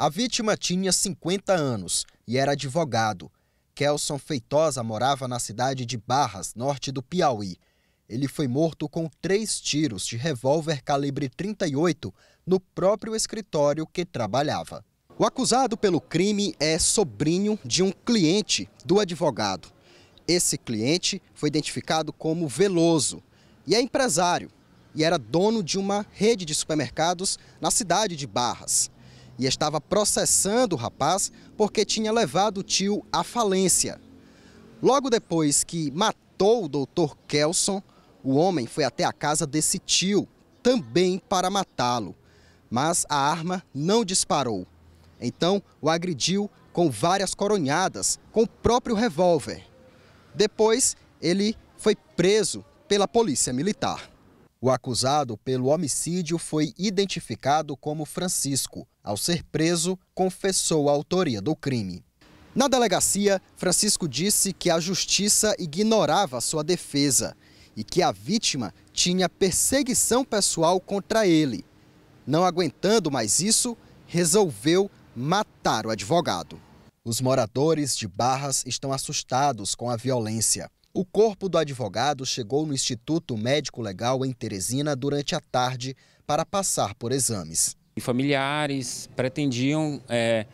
A vítima tinha 50 anos e era advogado. Kelson Feitosa morava na cidade de Barras, norte do Piauí. Ele foi morto com três tiros de revólver calibre 38 no próprio escritório que trabalhava. O acusado pelo crime é sobrinho de um cliente do advogado. Esse cliente foi identificado como Veloso e é empresário e era dono de uma rede de supermercados na cidade de Barras e estava processando o rapaz porque tinha levado o tio à falência. Logo depois que matou o doutor Kelson, o homem foi até a casa desse tio, também para matá-lo. Mas a arma não disparou. Então o agrediu com várias coronhadas, com o próprio revólver. Depois, ele foi preso pela polícia militar. O acusado pelo homicídio foi identificado como Francisco. Ao ser preso, confessou a autoria do crime. Na delegacia, Francisco disse que a justiça ignorava sua defesa e que a vítima tinha perseguição pessoal contra ele. Não aguentando mais isso, resolveu matar o advogado. Os moradores de Barras estão assustados com a violência. O corpo do advogado chegou no Instituto Médico Legal em Teresina durante a tarde para passar por exames. Familiares pretendiam é,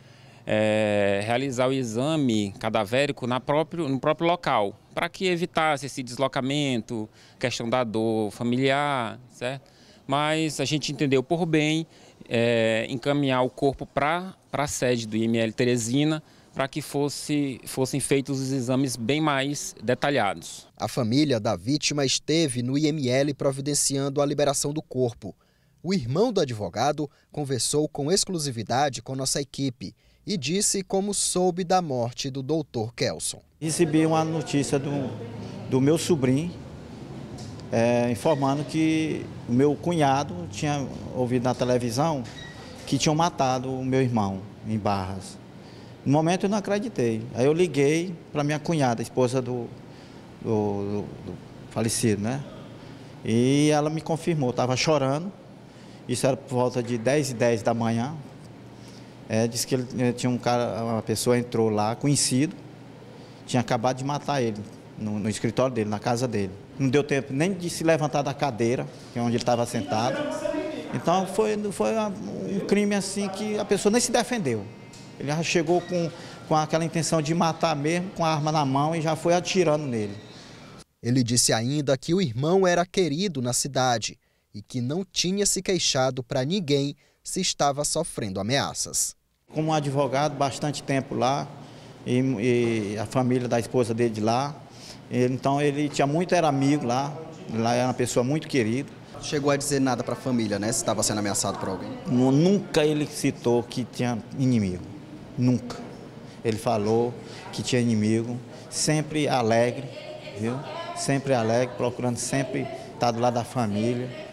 é, realizar o exame cadavérico na próprio, no próprio local, para que evitasse esse deslocamento, questão da dor familiar, certo? Mas a gente entendeu por bem é, encaminhar o corpo para a sede do IML Teresina, para que fosse, fossem feitos os exames bem mais detalhados. A família da vítima esteve no IML providenciando a liberação do corpo. O irmão do advogado conversou com exclusividade com nossa equipe e disse como soube da morte do doutor Kelson. Recebi uma notícia do, do meu sobrinho é, informando que o meu cunhado tinha ouvido na televisão que tinham matado o meu irmão em Barras. No momento eu não acreditei. Aí eu liguei para minha cunhada, esposa do, do, do, falecido, né? E ela me confirmou, estava chorando. Isso era por volta de 10 e 10 da manhã. É, disse que ele, eh, tinha um cara, uma pessoa entrou lá, conhecido, tinha acabado de matar ele no, no escritório dele, na casa dele. Não deu tempo nem de se levantar da cadeira, que é onde ele estava sentado. Então foi, foi um crime assim que a pessoa nem se defendeu. Ele já chegou com, com aquela intenção de matar mesmo, com a arma na mão e já foi atirando nele. Ele disse ainda que o irmão era querido na cidade e que não tinha se queixado para ninguém se estava sofrendo ameaças. Como advogado, bastante tempo lá, e, e a família da esposa dele de lá. Ele, então ele tinha muito, era amigo lá, lá era uma pessoa muito querida. Chegou a dizer nada para a família, né? Se estava sendo ameaçado por alguém? Nunca ele citou que tinha inimigo nunca. Ele falou que tinha inimigo, sempre alegre, viu? Sempre alegre, procurando sempre estar do lado da família.